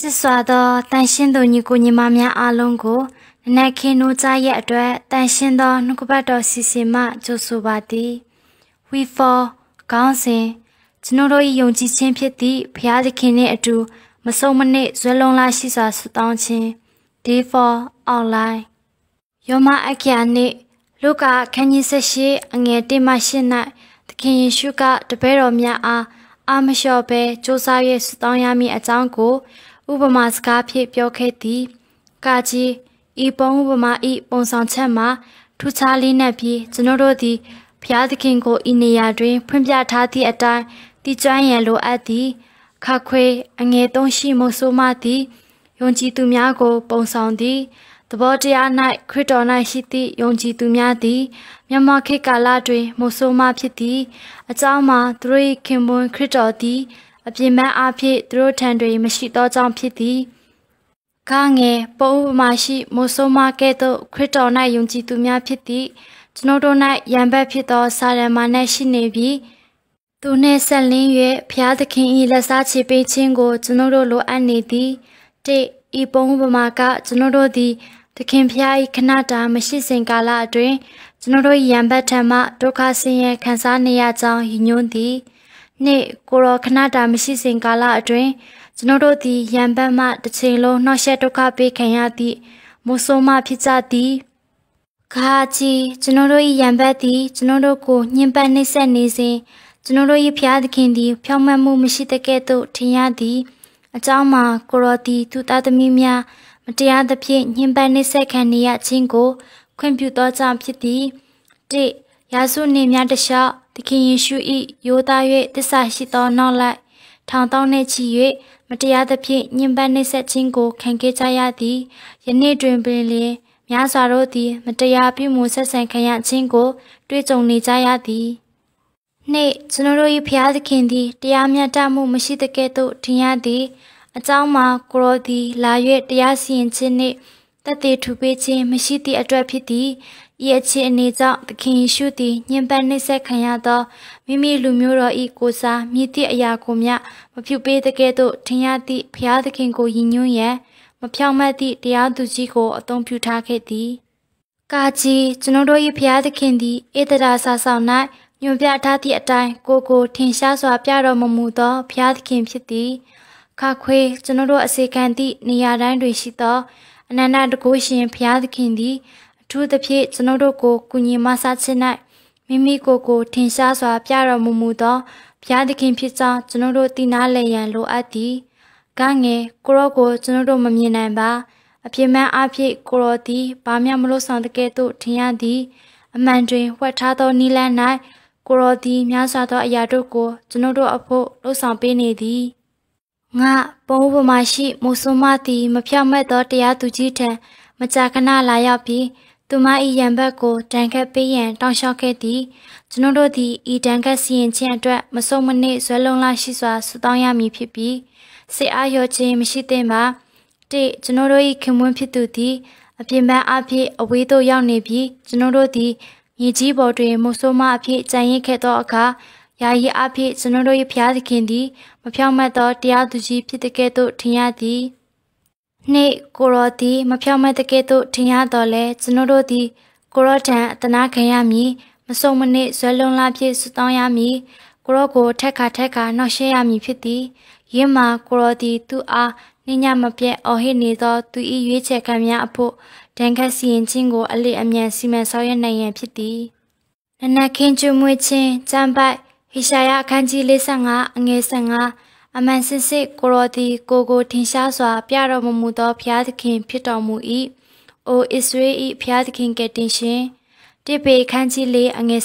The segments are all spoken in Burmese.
စစ်စွာသောတန်ရှင်းသူညီကိုညီမများအားလုံးကိုနနက်ခင်းနိုးကြရဲ့အတွက်တန်ရှင်းသောနှုတ်ကပတ်တော်စီစဉ်မှကြိုဆိုပါသည်။ We for ကောင်းစဉ်ကျွန်တော်တို့၏ယုံကြည်ခြင်းဖြစ်သည့်ဘုရားသခင်နှင့်အတူမဆုံးမနစ်ဇွဲလုံးလာရှိစွာဆုတောင်းခြင်း Day for online ယောမအက္ခရာနှင့်လုကာခန်းကြီး78အငယ်1မှ8၌သခင်ယေရှုက တပည့်တော်များအားအာမလျှော်ပဲစူးစမ်း၍ဆုတောင်းရမည်အကြောင်းကိုဥပမာစကားဖြင့်ပြောခဲ့သည်ကကြီးဤပုံဥပမာဤပုံဆောင်ချက်မှာထူးခြားလေးနက်ပြီးကျွန်တော်တို့သည်ဘုရားသခင်ကိုဤနေရာတွင် ဖွင့်ပြထားသည့်အတိုင်းတည်ကျွမ်းရန်လိုအပ်သည်ခခွေအငယ်သုံးရှိမဆိုးမသည်ယုံကြည်သူများကို ပုံဆောင်သည်သဘောတရား၌ခရစ်တော်၌ရှိသည့်ယုံကြည်သူများသည်မြမခေတ်ကာလတွင်မဆိုးမဖြစ်သည် အကြောင်းမှာသူတို့၏ခင်ပွန်းခရစ်တော်သည်အပြင်းမအားဖြင့်သူတို့ထံတွင်မရှိသောကြောင့်ဖြစ်သည်ခငယ်ပုံဥပမာရှိမိုးဆိုးမကဲ့သို့ခရစ်တော်၌ယုံကြည်သူများဖြစ်သည့်ကျွန်ုပ်တို့၌ရံဘက်ဖြစ်သော စာရမ၌ရှိနေပြီးသူနှင့်ဆက်လင်း၍ဖျားသခင်၏လက်စားချေပေးခြင်းကို ကျွန်ုပ်တို့လိုအပ်နေသည်တိဤပုံဥပမာက ကျွန်ုပ်တို့သည်သခင်ဖျား၏ခဏတာမရှိစဉ်ကာလအတွင်းကျွန်ုပ်တို့၏ရံဘက်ထံမှဒုက္ခဆင်းရဲခံစားနေရကြောင်းယဉ်ညွန်းသည်။နှစ်ကိုရောခဏတာမရှိစဉ်ကာလအတွင်းကျွန်တော်တို့သည်ရံပတ်မှတစ်ချိန်လုံးနှောက်ယှက်ဒုက္ခပေးခံရသည့်မဆိုးမဖြစ်ကြသည်ခါချီကျွန်တော်တို့၏ရံပတ်သည်ကျွန်တော်တို့ကိုညှဉ်းပန်းနှိပ်စက်နေစဉ်ကျွန်တော်တို့၏ဖျားသခင်သည် ဖြောင့်မတ်မှုမရှိတဲ့ကဲ့သို့ထင်ရသည်အကြောင်းမှာကိုရောသည်သူသားသမီးများမတရားသဖြင့်ညှဉ်းပန်းနှိပ်စက်ခံနေရခြင်းကို ခွင့်ပြုသောကြောင့်ဖြစ်သည်၁ရာစုနှင့်များတလျှောက်သခင်ယေရှု၏ရိုးသား၍တစ္ဆာရှိသောနောက်လိုက်ထောင်တောင်းနှင့်ချီ၍မတရားသဖြင့်ညှဉ်းပန်းနှိပ်စက်ခြင်းကိုခံခဲ့ကြရသည်ယနေ့တွင်ပင်လျင် များစွာတို့သည် မတရားပြုမှုဆက်ဆံခံရခြင်းကို တွေ့ကြုံနေကြရသည်နှင့်ကျွန်တော်တို့၏ဖျားသခင်သည်တရားမျှတမှုမရှိတဲ့ကဲ့သို့ထင်ရသည်အကြောင်းမှာကိုရောသည်လာ၍တရားစီရင်ခြင်းနှင့်တက်သေးထူပေးခြင်းမရှိသည့်အတွက်ဖြစ်သည်ဤအခြေအနေကြောင့်သခင်ယေရှုသည်ညှဉ်းပန်းနှိပ်စက်ခံရသောမိမိလူမျိုးတော်၏ကိုစားမြည်သည့်အရာကိုမျှမပြုပေးတကဲ့သို့ထင်ရသည့်ဘုရားသခင်ကိုယဉ်ညွန်းရန်မဖြောင့်မတ်သည့်တရားသူကြီးကိုအသုံးပြုထားခဲ့သည် ကာကြီးကျွန်တို့၏ဘုရားသခင်သည်ဧတရာစာဆောင်၌ညွန်ပြထားသည့်အတိုင်းကိုကိုထင်ရှားစွာပြတော်မူမူသောဘုရားသခင်ဖြစ်သည်ခါခွေကျွန်တို့အစေခံသည့်နေရာတိုင်းတွင်ရှိသောအနန္တတကုရှင်ဘုရားသခင်သည်အထူးသဖြင့်ကျွန်ုပ်တို့ကိုကုညီမဆခြင်း၌မိမိကိုယ်ကို ထင်ရှားစွာပြတော်မူမူသောဘုရားသခင်ဖြစ်ကြောင်းကျွန်ုပ်တို့သိနာလည်ရန်လိုအပ်သည်ကငယ်ကိုရောကိုကျွန်တော်တို့မမြင်နိုင်ပါအပြစ်မှန်အဖြစ်ကိုရောသည်ဘာမှမလို့ဆောင်တကယ်သို့ထင်ရသည် အမှန်တွင်ဝှက်ထားသောနိလန်း၌ကိုရောသည်များစွာသောအရာတို့ကိုကျွန်တော်တို့အဖို့လှုပ်ဆောင်ပေးနေသည်ငါပုံဥပမာရှိမုဆုမသည်မဖြောက်မက်သောတရားသူကြီးထံမကြာခဏလာရောက်ပြီးသူမ၏ရံဘက်ကိုတန်ခတ်ပေးရန်တောင်းလျှောက်ခဲ့သည်ကျွန်တို့သည်ဤတန်ခတ်စီရင်ခြင်းအတွက်မဆုံမနစ်ဇွဲလုံးလရှိစွာဆုတောင်းရမည်ဖြစ်ပြီးစိတ်အားလျော့ခြင်းမရှိသင့်ပါတိကျွန်တို့၏ခင်မွန်းဖြစ်သူသည်အပြင်ပန်းအဖြစ်အဝေးသို့ရောက်နေပြီးကျွန်တို့သည်မြေကြီးပေါ်တွင်မုဆိုးမအဖြစ်ကြံရင်ခဲ့သောအခါယာယီအဖြစ်ကျွန်တော်တို့၏ဖျားသခင်သည်မဖြောင့်မတ်သောတရားသူကြီးဖြစ်တဲ့ကဲ့သို့ထင်ရသည်နှင့်ကိုရောသည်မဖြောင့်မတ်တဲ့ကဲ့သို့ထင်ရတော်လဲကျွန်တော်တို့သည်ကိုရောထံအတနာခံရမည်မစုံမနစ်ဇွဲလုံးလားဖြင့်ဆုတောင်းရမည်ကိုရောကိုထက်ခါထက်ခါနှောက်ရှက်ရမည်ဖြစ်သည်ယင်းမှာကိုရောသည်သူအားနှညမပြတ်အော်ဟစ်နေသော သူ၏ရွေးချယ်ခံများအဖို့ဒဏ်ခတ်စီရင်ခြင်းကိုအလေအမြန်စီမံဆောင်ရွက်နိုင်ရန်ဖြစ်သည်နနခင်ကျွမွေးခြင်း၊ကြံပိုက်ဟေရှာယအခန်းကြီး55အငယ်55အမှန်စစ်စစ်ကိုရောသည်ကိုကိုထင်ရှားစွာ ပြတော်မူမူသောဘုရားသခင် ဖြစ်တော်မူ၏။အိုဣသရေလ၏ဘုရားသခင်ကယ်တင်ရှင်တိပေအခန်းကြီး၄အငယ်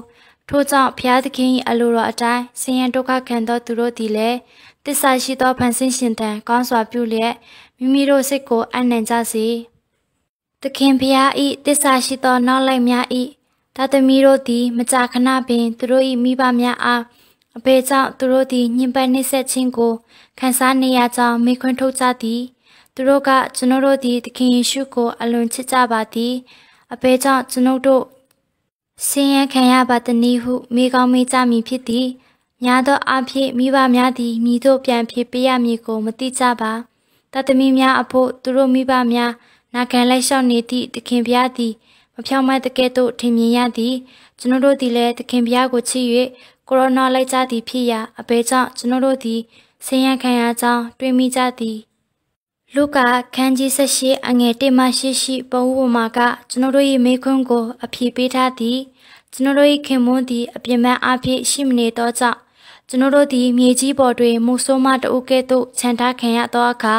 19ထို့ကြောင့်ဘုရားသခင်၏အလိုတော်အတိုင်းဆင်းရဲဒုက္ခခံသောသူတို့သည်လည်းတစ္ဆာရှိသောဖန်ဆင်းရှင်တန်ကောင်းစွာပြုလျက်မိမိတို့စိတ်ကိုအနံ့ကြစေ။သခင်ဘုရား၏တစ္ဆာရှိသောနောက်လိုက်များ၏သားသမီးတို့သည်မကြာခဏပင်သူတို့၏မိဘများအားအဖေကြောင့်သူတို့သည်ညှဉ်းပန်းနှိပ်စက်ခြင်းကိုခံစားနေရကြောင်းမိခွန်းထုတ်ကြသည်သူတို့ကကျွန်ုပ်တို့သည်သခင်ယေရှုကို အလွန်ချစ်ကြပါသည်အဖေကြောင့်ကျွန်ုပ်တို့ဆင်းရဲခံရပါသည်ဟုမိကောင်းမိကြမည်ဖြစ်သည်များသောအားဖြင့်မိဘများသည်မိတို့ပြန်ဖြစ်ပေးရမည်ကိုမသိကြပါတသမီများအဖို့သူတို့မိဘများနာခံလိုက်လျှောက်နေသည့်သခင်ဘုရားသည်မဖြောင်းမတကယ်တို့ထင်မြင်ရသည်ကျွန်တော်တို့သည်လည်းသခင်ဘုရားကိုချစ်၍ကိုရိုနာလိုက်ကြသည်ဖြစ်ရာအဘဲကြောင့်ကျွန်တော်တို့သည်ဆင်းရဲခံရကြောင်းတွေးမိကြသည်လူကခန်းကြီး၁၈အငယ်၁မှ၈ရှိပုံဥပမာကကျွန်တော်တို့၏မိခွန်းကိုအပြည့်ပေးထားသည်ကျွန်တော်တို့၏ခင်မွန်းသည်အပြင်းမအဖြစ်ရှိမနေသောကြောင့်ကျွန်တော်တို့သည်မြေကြီးပေါ်တွင်မူဆိုးမတအုပ်ကဲ့သို့ခြံထားခံရသောအခါ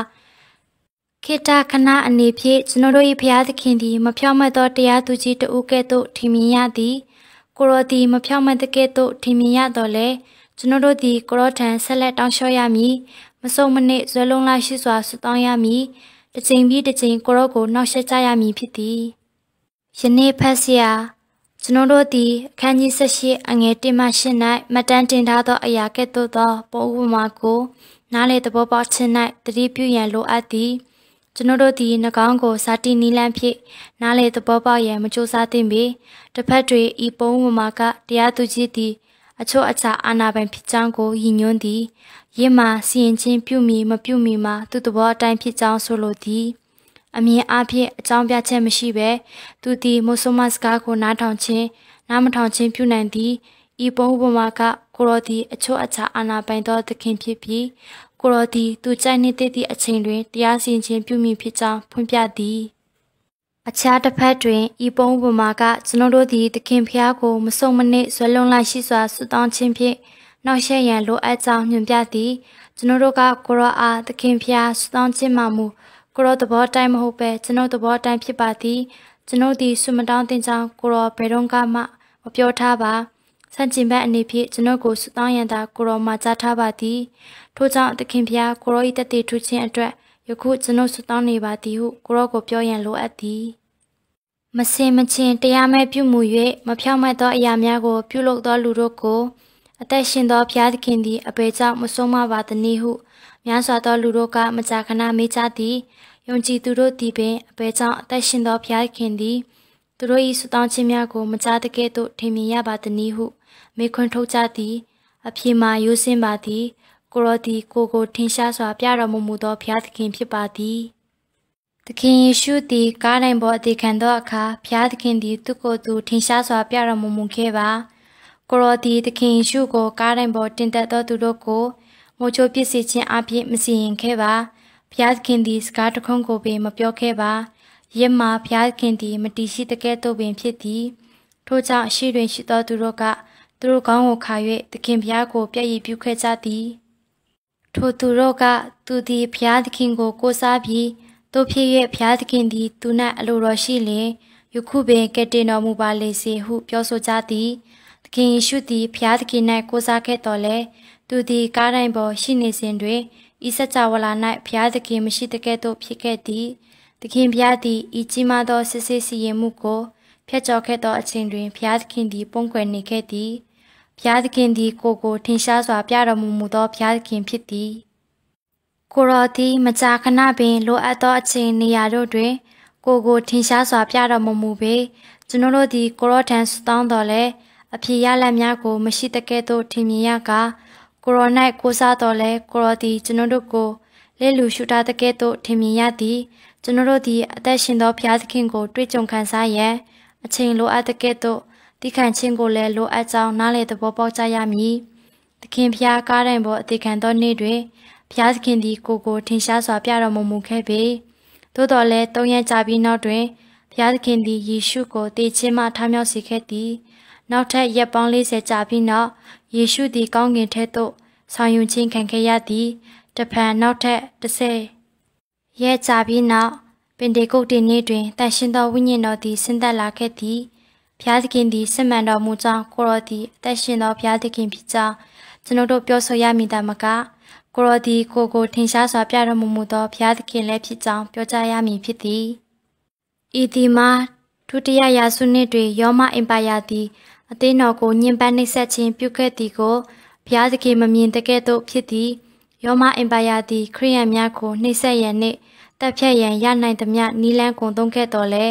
ခေတ္တခဏအနေဖြင့်ကျွန်တော်တို့၏ဘုရားသခင်သည်မဖြောင့်မတ်သောတရားသူကြီးတဦးကဲ့သို့ထင်မြင်ရသည် ကိုရောသည်မဖြောင့်မတ်ကဲ့သို့ထင်မြင်ရတော်လဲကျွန်တော်တို့သည်ကိုရောထံဆက်လက်တောင်းလျှောက်ရမည်မစုံမနစ်ဇွဲလုံးလာရှိစွာဆုတောင်းရမည်တစ်ချိန်ပြီးတစ်ချိန်ကိုရောကိုနှောက်ရှက်ကြရမည်ဖြစ်သည်ယနေ့ဖတ်ဆရာကျွန်တော်တို့သည်အခန်းကြီး18အငယ်1မှ8၌မှတ်တမ်းတင်ထားသော အရာကဲ့သို့သောပုံဥပမာကိုနားလေသဘောပေါက်ခြင်း၌တတိပြုရန်လိုအပ်သည်။ကျွန်တော်တို့ဒီ၎င်းကိုဇာတိနီလန်းဖြင့်နားလေသဘောပေါက်ရန်မကြိုးစားသင့်ပေတစ်ဖက်တွင်ဤပုံဝမာကတရားသူကြီးသည်အချို့အချာအာနာပိုင်ဖြစ်ကြောင်းကိုယဉ်ညွန်းသည်ရင်းမှာစီရင်ချင်းပြုမီမပြုမီမှာ သူသဘောအတိုင်းဖြစ်ကြောင်းဆိုလိုသည်အမြင်အဖြစ်အကြောင်းပြချက်မရှိဘဲသူသည်မုဆုမစကားကိုနားထောင်ခြင်းနားမထောင်ခြင်းပြုနိုင်သည်ဤပုံဥပမာကကိုရောသည်အချို့အချာအာနာပိုင်သောသခင်ဖြစ်ပြီးကိုတော်သည်သူကြိုက်နှစ်သက်သည့်အချိန်တွင်တရားစီရင်ခြင်းပြုမည်ဖြစ်ကြောင်းဖွင့်ပြသည်အခြားတစ်ဖက်တွင်ဤပုံဥပမာကကျွန်တော်တို့သည်သခင်ဖျားကိုမစုံမနစ်ဇွဲလွန်လိုက်ရှိစွာဆုတောင်းခြင်းဖြင့်နောက်ဆက်ရန်လိုအပ်ကြောင်းညွှန်ပြသည်ကျွန်တော်တို့ကကိုရောအားသခင်ဖျားဆုတောင်းခြင်းမှမူကိုရောသဘောတိုင်းမဟုတ်ပဲကျွန်တော်သဘောတိုင်းဖြစ်ပါသည်ကျွန်ုပ်သည်ဆုမတောင်းတင်ကြောင်းကိုရောဘယ်တော့မှမပြောထားပါဆန့်ကျင်ဘက်အနေဖြင့်ကျွန်ုပ်ကိုဆုတောင်းရန်သာကိုရောမှာကြားထားပါသည် ထို့ကြောင့်သခင်ဖျားကိုရော၏တသက်ထူးခြင်းအတွက်ယခုကျွန်ုပ်ဆုတောင်းနေပါသည်ဟုကိုရောကိုပြောရန်လိုအပ်သည်မစင်မချင်းတရားမဲ့ပြုမှု၍မဖြောင့်မတ်သောအရာများကိုပြုလုပ်သော လူတို့ကို အသက်ရှင်သောဘုရားသခင်သည်အဘယ်ကြောင့်မဆုံးမပါသနည်းဟု များစွာသောလူတို့ကမကြာခဏမေးကြသည်ယုံကြည်သူတို့သည်ပင်အဘယ်ကြောင့်အသက်ရှင်သောဘုရားသခင်သည်သူတို့၏ဆုတောင်းခြင်းများကိုမကြားတကဲ့သို့ထင်မြင်ရပါသနည်းဟုမေခွန်းထုတ်ကြသည်အဖြေမှာရိုးစင်းပါသည် ကိုရောသည်ကိုကိုထင်ရှားစွာပြတော်မူမူသောဘုရားသခင်ဖြစ်ပါသည်သခင်ယေရှုသည်ကားနိုင်ပေါ်အသေးခံသောအခါဘုရားသခင်သည် သူ့ကိုယ်သူထင်ရှားစွာပြတော်မူမူခဲ့ပါကိုရောသည်သခင်ယေရှုကိုကားနိုင်ပေါ်တင်တက်သောသူတို့ကိုမိုးချိုးပစ်စီခြင်းအပြင်မစီရင်ခဲ့ပါဘုရားသခင်သည်စကားတခွန်းကိုပင်မပြောခဲ့ပါယင်မှာဘုရားခင်သည် မတီရှိတကဲ့သို့ပင်ဖြစ်သည် ထို့ကြောင့်အရှိတွင်ရှိသောသူတို့ကသူတို့ကောင်းကိုခါ၍သခင်ဘုရားကိုပြည့်ရည်ပြုခဲ့ကြသည်ထိုသူတို့ကသူသည်ဘုရားသခင်ကို ကိုးစားပြီးသူဖြစ်၍ဘုရားသခင်သည် သူ၌အလိုတော်ရှိလျင်ယခုပင်ကတိတော်မူပါလေစေဟုပြောဆိုကြသည် သခင်ယေရှုသည်ဘုရားသခင်၌ကိုးစားခဲ့တော်လဲသူသည်ကားတိုင်းပေါ်ရှိနေစဉ်တွင်ဤစัจ java လာ၌ဘုရားသခင်မရှိတကဲ့သို့ဖြစ်ခဲ့သည် သခင်ဘုရားသည်ဤကြီးမားသောစစ်စစ်စီရင်မှုကိုဖျက်ကျော်ခဲ့သောအချိန်တွင်ဘုရားသခင်သည်ပုံကွယ်နေခဲ့သည်ဘုရားသခင်သည်ကိုကိုထင်ရှားစွာ ပြတော်မူမူသောဘုရားသခင်ဖြစ်သည်ကိုရောသည်မကြာခဏပင် လိုအပ်သောအချိန်နေရာတို့တွင် ကိုကိုထင်ရှားစွာ ပြတော်မူမူပေကျွန်တော်တို့သည်ကိုရောထံဆုတောင်းတော်လဲအဖြစ်ရလက်များကိုမရှိတကဲ့သို့ထင်မြင်ရကာကိုရော၌ကိုစားတော်လဲကိုရောသည်ကျွန်တော်တို့ကိုလက်လူရှုထားတကဲ့သို့ထင်မြင်ရသည် ကျွန်တော်တို့သည်အသက်ရှင်သောဘုရားသခင်ကိုတွေ့ကြုံခံစားရန်အချိန်လိုအပ်တဲ့ကဲ့သို့တိခန့်ခြင်းကိုလည်းလိုအပ်ကြောင်းနားလည်သဘောပေါက်ကြရမည်။သခင်ဖျားကားတိုင်းပေါ်အသေးခံသောနေ့တွင်ဖျားသခင်သည် ကိုကိုထင်ရှားစွာပြတော်မူမူခဲ့ပေ။သို့တော်လည်း၃ရက်ကြာပြီးနောက်တွင်ဖျားသခင်သည်ယေရှုကိုတေခြင်းမှထမြောက်စေခဲ့သည်။နောက်ထပ်ရက်ပေါင်း40ကြာပြီးနောက်ယေရှုသည်ကောင်းကင်ထက်သို့ဆောင်ယူခြင်းခံခဲ့ရသည်။တဖန်နောက်ထပ်30ရက်ကြာပြီးနောက်ပင်တေကုတ်တင်နေ့တွင်တန်ရှင်သောဝိညာဉ်တော်သည်ဆင်းသက်လာခဲ့သည်ဘုရားသခင်သည်စစ်မှန်တော်မူကြောင်းကိုရောသည်အသက်ရှင်သောဘုရားသခင်ဖြစ်ကြောင်းကျွန်ုပ်တို့ပြောဆိုရမည်တမကကိုရောသည်ကိုကိုထင်ရှားစွာပြတော်မူမူသောဘုရားသခင်လည်းဖြစ်ကြောင်းပြောကြားရမည်ဖြစ်သည်ဤဒီမှာဒုတိယရာစုနှစ်တွင်ရောမအင်ပါယာသည်အသေးတော်ကိုညှဉ်းပန်းနှိပ်စက်ခြင်းပြုခဲ့သည်ကိုဘုရားသခင်မမြင်တကဲ့သို့ဖြစ်သည် ရောမအင်ပါယာသည် ခရိယန်များကိုနှိပ်စက်ရန်နှင့်တပ်ဖြတ်ရန်ရနိုင်သမျှနီလန်းကုန်သုံးခဲ့တော်လဲ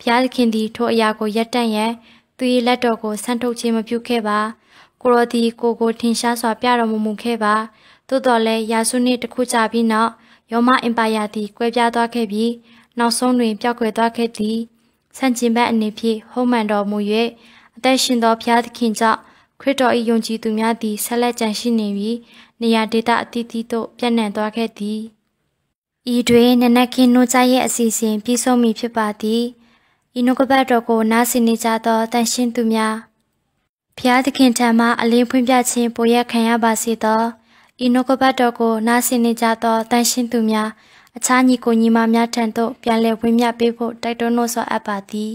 ဘုရားသခင်သည်ထိုအရာကိုရပ်တန့်ရန်သူ၏လက်တော်ကိုဆန့်ထုတ်ခြင်းမပြုခဲ့ပါကိုရောသည်ကိုကိုထင်ရှားစွာပြတော်မူမူခဲ့ပါသို့တော်လဲရာစုနှစ်တစ်ခုကြာပြီးနောက်ရောမအင်ပါယာသည်ကွဲပြားသွားခဲ့ပြီးနောက်ဆုံးတွင်ပျောက်ကွယ်သွားခဲ့သည်ဆန့်ကျင်ဘက်အနေဖြင့်ဟုံးမှန်တော်မူ၍အသက်ရှင်သောဘုရားသခင်ကြောင့်ခရစ်တော်၏ယုံကြည်သူများသည်ဆက်လက်ကြံရှိနေပြီးနေရာဒေသအသီးသီးသို့ပြန့်နှံ့သွားခဲ့သည်ဤတွင်နနက်ခင်းနှိုးကြရဲ့အစီအစဉ်ပြီးဆုံးပြီဖြစ်ပါသည်ဤနှုတ်ကပတ်တော်ကိုနားဆင်နေကြသောတန်ရှင်းသူများဖျားသခင်ထံမှအလင်းဖွင့်ပြခြင်းပိုရခံရပါစေသောဤနှုတ်ကပတ်တော်ကိုနားဆင်နေကြသောတန်ရှင်းသူများအခြားညီကိုညီမများထံသို့ပြန်လည်ဝင်မြပေးဖို့တိုက်တွန်းလို့ဆိုအပ်ပါသည်